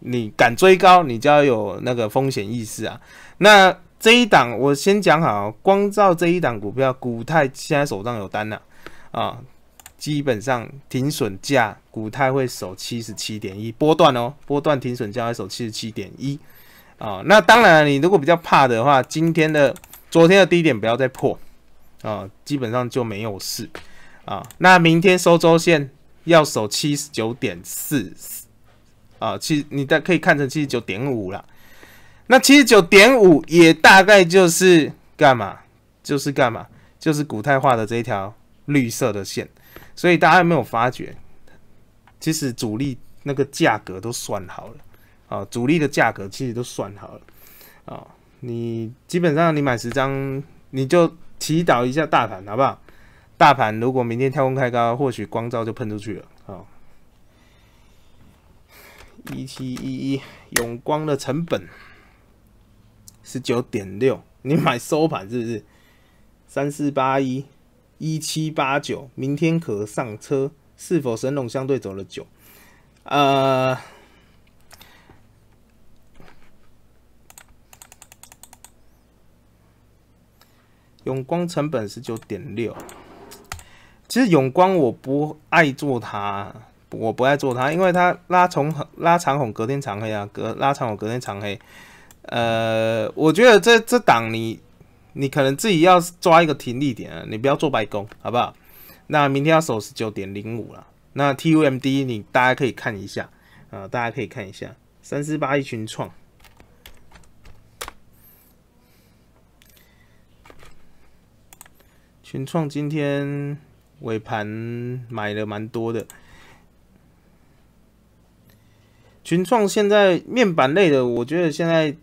你敢追高，你就要有那个风险意识啊。那。这一档我先讲好光照这一档股票，股泰现在手上有单了啊，基本上停损价股泰会守七十七点一，波段哦，波段停损价会守七十七点一啊。那当然，你如果比较怕的话，今天的、昨天的低点不要再破啊，基本上就没有事啊。那明天收周线要守七十九点四啊，其实你的可以看成七十九点五了。那七十九点五也大概就是干嘛？就是干嘛？就是股太化的这一条绿色的线。所以大家有没有发觉，其实主力那个价格都算好了啊！主力的价格其实都算好了啊！你基本上你买十张，你就祈祷一下大盘好不好？大盘如果明天跳空开高，或许光照就喷出去了啊！一七一一永光的成本。十九点六，你买收盘是不是？三四八一，一七八九，明天可上车？是否神龙相对走了久？呃，永光成本十九点六。其实永光我不爱做它，我不爱做它，因为它拉长拉长虹隔天长黑啊，隔拉长虹隔天长黑。呃，我觉得这这档你，你可能自己要抓一个停利点，你不要做白工，好不好？那明天要守十九点零五了。那 TUMD 你大家可以看一下啊，大家可以看一下，三四八一群创，群创今天尾盘买了蛮多的。群创现在面板类的，我觉得现在。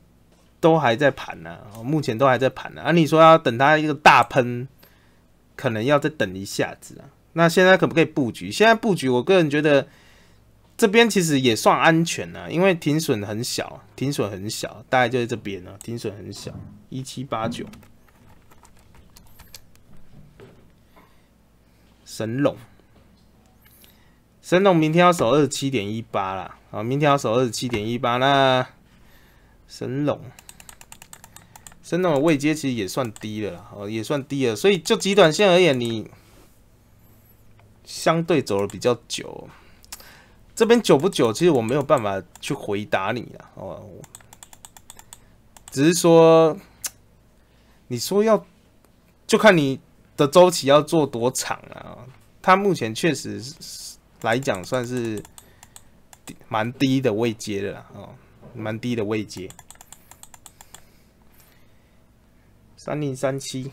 都还在盘呢，目前都还在盘呢。啊，你说要等它一个大喷，可能要再等一下子啊。那现在可不可以布局？现在布局，我个人觉得这边其实也算安全呢，因为停损很小，停损很小，大概就在这边啊，停损很小，一七八九，神龙，神龙明天要守二十七点一八了。明天要守二十七点一八。那神龙。真的，位阶其实也算低的啦，哦，也算低了。所以就极短线而言，你相对走了比较久，这边久不久，其实我没有办法去回答你了，哦，只是说，你说要，就看你的周期要做多长啊，它目前确实来讲算是蛮低的位阶的啦，哦，蛮低的位阶。三零三七，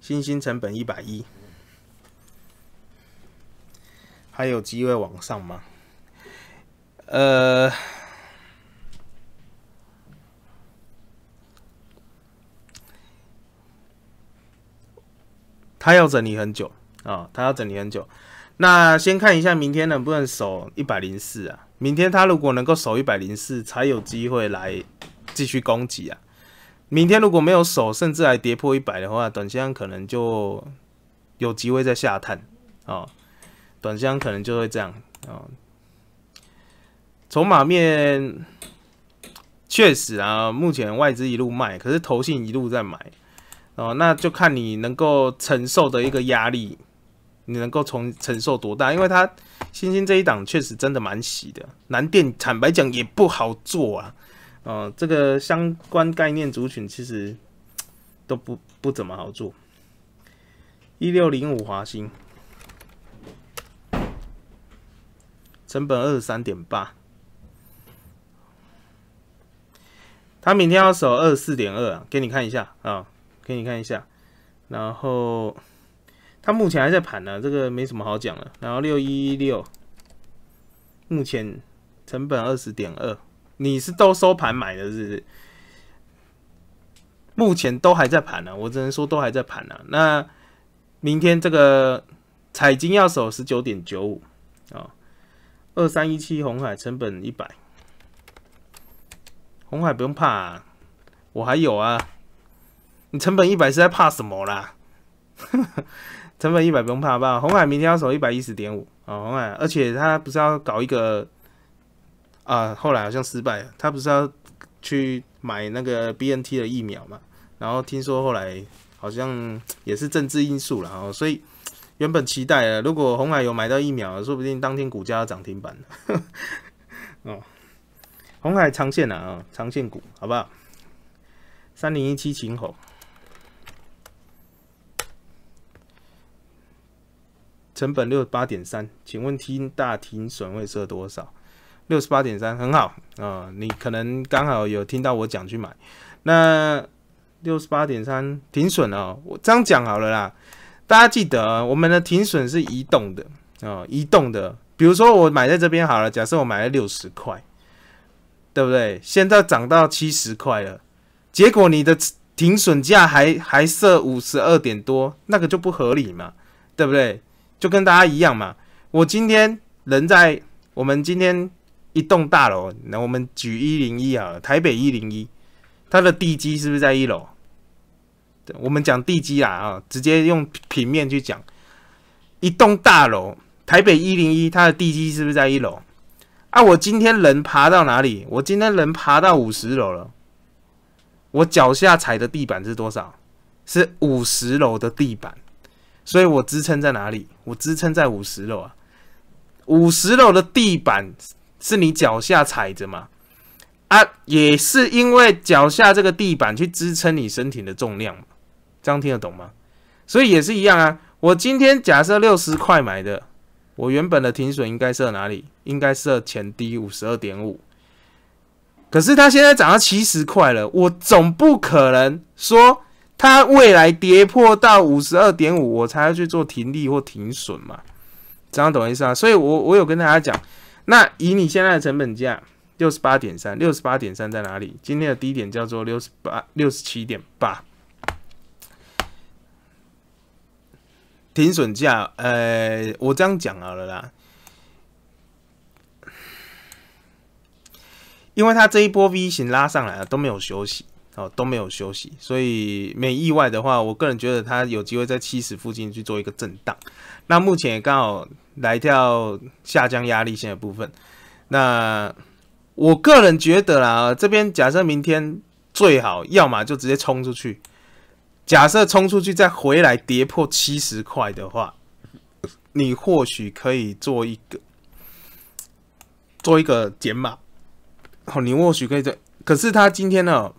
新兴成本一百一，还有机会往上吗？呃，他要整理很久啊，他要整理很久。那先看一下明天能不能守一百零四啊。明天他如果能够守一百零四，才有机会来继续攻击啊！明天如果没有守，甚至还跌破一百的话，短线可能就有机会在下探啊！短线可能就会这样啊！筹码面确实啊，目前外资一路卖，可是投信一路在买哦，那就看你能够承受的一个压力，你能够从承受多大，因为它。星星这一档确实真的蛮喜的，蓝电坦白讲也不好做啊，哦，这个相关概念族群其实都不不怎么好做。一六零五华星，成本二十三点八，他明天要守二四点二，给你看一下啊，给你看一下，然后。它目前还在盘呢，这个没什么好讲了。然后六一一六，目前成本二十点二，你是都收盘买的，是？是？目前都还在盘呢，我只能说都还在盘呢。那明天这个彩金要守十九点九五啊，二三一七红海成本一百，红海不用怕，啊，我还有啊。你成本一百是在怕什么啦？成本一百不用怕，好不好？红海明天要守一百一十点五，哦，红海，而且他不是要搞一个啊，后来好像失败了，他不是要去买那个 BNT 的疫苗嘛？然后听说后来好像也是政治因素了哦，所以原本期待了，如果红海有买到疫苗，说不定当天股价要涨停板。哦，红海长线啊，长线股，好不好？三零一七秦红。成本六十八点三，请问听大停损位设多少？六十八点三很好啊，你可能刚好有听到我讲去买。那六十八点三停损哦，我这样讲好了啦。大家记得我们的停损是移动的哦，移动的。比如说我买在这边好了，假设我买了六十块，对不对？现在涨到七十块了，结果你的停损价还还设五十二点多，那个就不合理嘛，对不对？就跟大家一样嘛，我今天人在我们今天一栋大楼，那我们举一零一啊，台北一零一，它的地基是不是在一楼？我们讲地基啊啊，直接用平面去讲一栋大楼，台北一零一，它的地基是不是在一楼？啊，我今天人爬到哪里？我今天人爬到五十楼了，我脚下踩的地板是多少？是五十楼的地板。所以我支撑在哪里？我支撑在五十楼啊，五十楼的地板是你脚下踩着嘛？啊，也是因为脚下这个地板去支撑你身体的重量这样听得懂吗？所以也是一样啊。我今天假设六十块买的，我原本的停损应该设哪里？应该设前低五十二点五。可是它现在涨到七十块了，我总不可能说。它未来跌破到五十二点五，我才要去做停利或停损嘛？这样懂意思啊？所以，我我有跟大家讲，那以你现在的成本价六十八点三，六十八点三在哪里？今天的低点叫做六十八六十七点八，停损价，呃，我这样讲好了啦，因为它这一波 V 型拉上来了，都没有休息。哦，都没有休息，所以没意外的话，我个人觉得它有机会在七十附近去做一个震荡。那目前刚好来跳下降压力线的部分。那我个人觉得啦，这边假设明天最好，要么就直接冲出去。假设冲出去再回来跌破七十块的话，你或许可以做一个做一个减码。好，你或许可以做，可是他今天呢？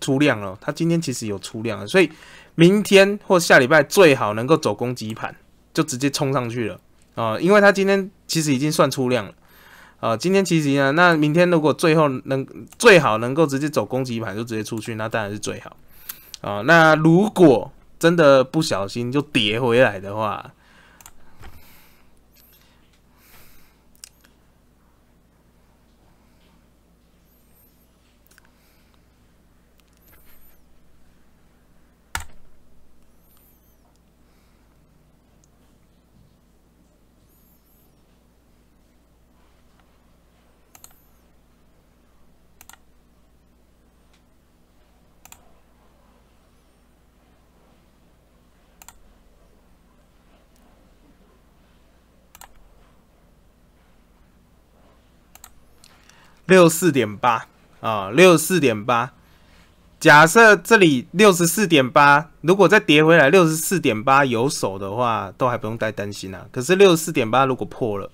出量了，他今天其实有出量了，所以明天或下礼拜最好能够走攻击盘，就直接冲上去了啊！因为他今天其实已经算出量了啊！今天其实呢，那明天如果最后能最好能够直接走攻击盘，就直接出去，那当然是最好啊！那如果真的不小心就跌回来的话，六四点八啊，六四点八。假设这里六十四点八，如果再跌回来六十四点八有手的话，都还不用太担心啊。可是六十四点八如果破了，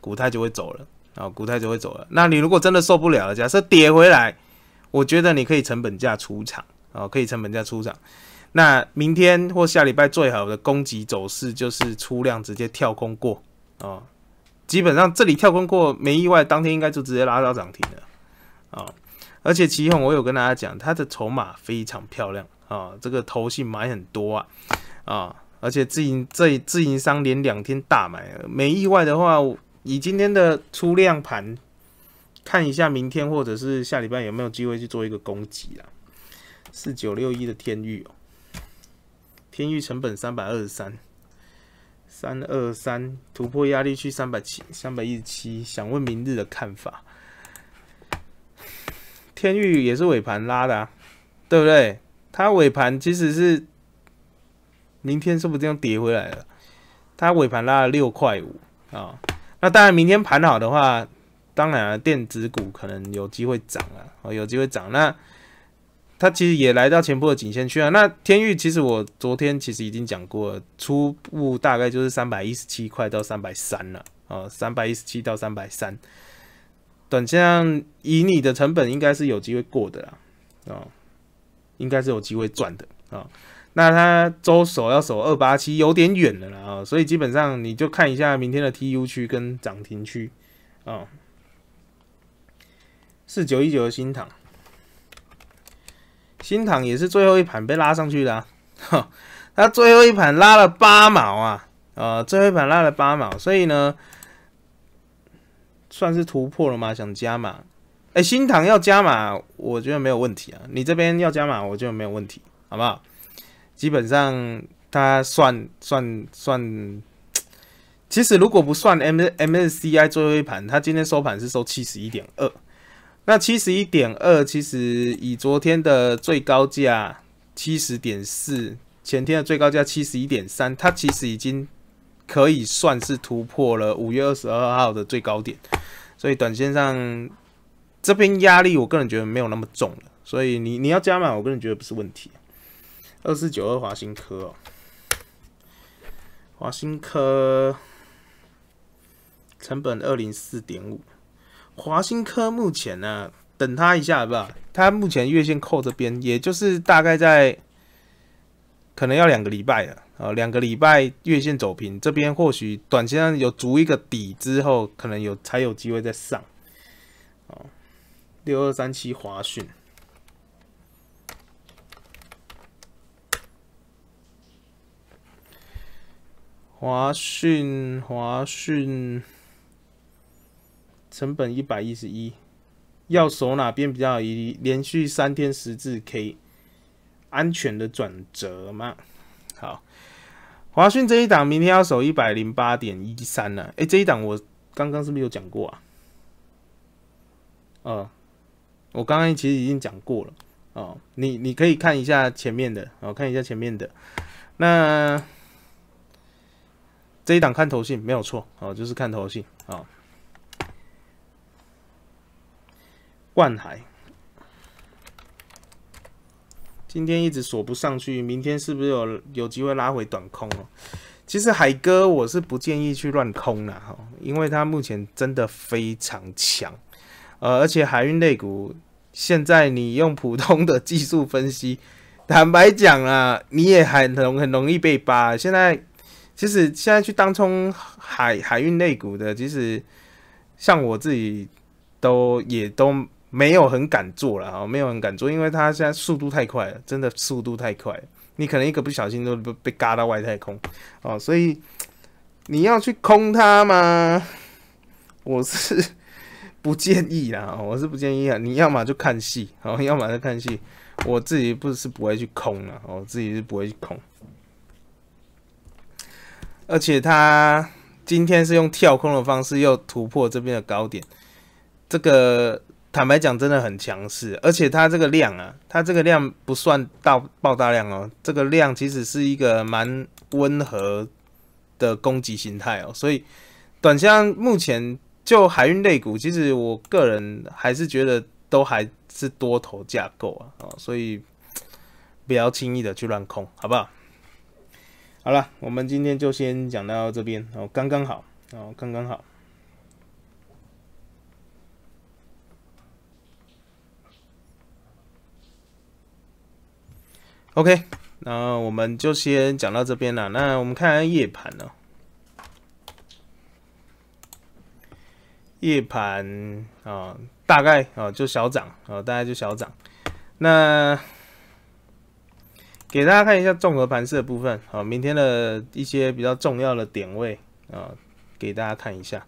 股太就会走了啊，股太就会走了。那你如果真的受不了，假设跌回来，我觉得你可以成本价出场啊，可以成本价出场。那明天或下礼拜最好的攻击走势就是出量直接跳空过啊。基本上这里跳空过没意外，当天应该就直接拉到涨停了啊！而且奇红我有跟大家讲，他的筹码非常漂亮啊，这个头性买很多啊啊！而且自营这自营商连两天大买，没意外的话，以今天的出量盘看一下明天或者是下礼拜有没有机会去做一个攻击啊。四九六一的天域哦，天域成本三百二十三。三二三突破压力区三百七三百一十七，想问明日的看法。天域也是尾盘拉的，啊，对不对？它尾盘其实是，明天说不定样跌回来了。它尾盘拉了六块五啊，那当然，明天盘好的话，当然电子股可能有机会涨啊，哦，有机会涨那。他其实也来到前部的颈线区啊。那天域其实我昨天其实已经讲过，初步大概就是三百一十七块到三百三了啊，三百一十七到三百三。短线以你的成本应该是有机会过的啦啊，应该是有机会赚的啊。那它周手要守二八七有点远了啦啊，所以基本上你就看一下明天的 T U 区跟涨停区啊，四九一九的新塘。新塘也是最后一盘被拉上去啊，哈，他最后一盘拉了八毛啊，呃，最后一盘拉了八毛，所以呢，算是突破了吗？想加码？哎，新塘要加码，我觉得没有问题啊。你这边要加码，我觉得没有问题，好不好？基本上他算算算，其实如果不算 M M S C I 最后一盘，它今天收盘是收七十一点二。那七十一点二，其实以昨天的最高价七十点四，前天的最高价七十一点三，它其实已经可以算是突破了五月二十二号的最高点，所以短线上这边压力，我个人觉得没有那么重了。所以你你要加满，我个人觉得不是问题。二四九二华新科，华新科成本二零四点五。华新科目前呢，等他一下好不好？他目前月线扣这边，也就是大概在，可能要两个礼拜了啊，两个礼拜月线走平，这边或许短期上有足一个底之后，可能有才有机会再上。哦，六二三七华讯，华讯华讯。成本一百一十一，要守哪边比较宜？连续三天十字 K，安全的转折吗？好，华讯这一档明天要守一百零八点一三了。哎，这一档我刚刚是不是有讲过啊？哦，我刚刚其实已经讲过了哦。你你可以看一下前面的，哦，看一下前面的。那这一档看头信没有错哦，就是看头信啊。万海今天一直锁不上去，明天是不是有有机会拉回短空哦？其实海哥我是不建议去乱空的哈，因为他目前真的非常强，呃，而且海运类股现在你用普通的技术分析，坦白讲啊，你也很容很容易被扒。现在其实现在去当冲海海运类股的，其实像我自己都也都。没有很敢做了啊，没有很敢做，因为它现在速度太快了，真的速度太快，你可能一个不小心都被被嘎到外太空哦。所以你要去空它吗？我是不建议啦，我是不建议啊。你要么就看戏，好，要么就看戏。我自己不是不会去空了我自己是不会去空。而且它今天是用跳空的方式又突破这边的高点，这个。坦白讲，真的很强势，而且它这个量啊，它这个量不算到爆炸量哦，这个量其实是一个蛮温和的攻击形态哦，所以短线目前就海运类股，其实我个人还是觉得都还是多头架构啊，哦，所以不要轻易的去乱空，好不好？好了，我们今天就先讲到这边，哦，刚刚好，哦，刚刚好。OK，那我们就先讲到这边了。那我们看看夜盘呢？夜盘啊，大概啊就小涨啊，大概就小涨。那给大家看一下综合盘势的部分，啊，明天的一些比较重要的点位啊，给大家看一下。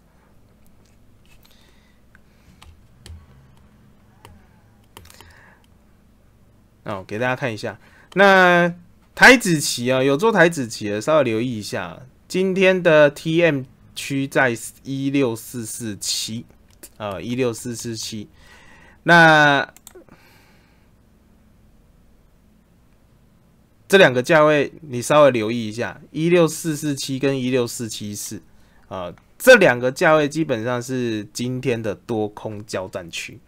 哦，给大家看一下。那台子棋啊，有做台子棋的，稍微留意一下今天的 T M 区在一六四四七，呃，一六四四七。那这两个价位你稍微留意一下，一六四四七跟一六四七四，啊，这两个价位基本上是今天的多空交战区，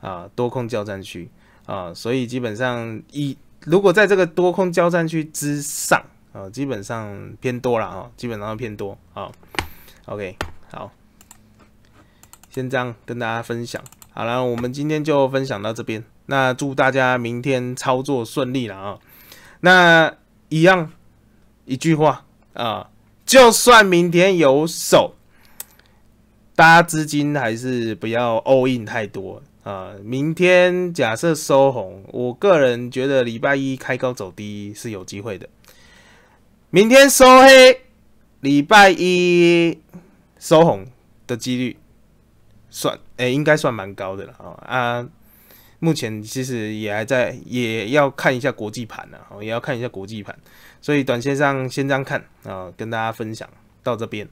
啊，多空交战区啊，所以基本上一。如果在这个多空交战区之上，啊，基本上偏多了啊，基本上偏多啊。OK，好，先这样跟大家分享。好了，我们今天就分享到这边。那祝大家明天操作顺利了啊。那一样一句话啊，就算明天有手，大家资金还是不要 all in 太多。啊，明天假设收红，我个人觉得礼拜一开高走低是有机会的。明天收黑，礼拜一收红的几率，算诶，应该算蛮高的了啊。目前其实也还在，也要看一下国际盘啊，也要看一下国际盘，所以短线上先这样看啊，跟大家分享到这边。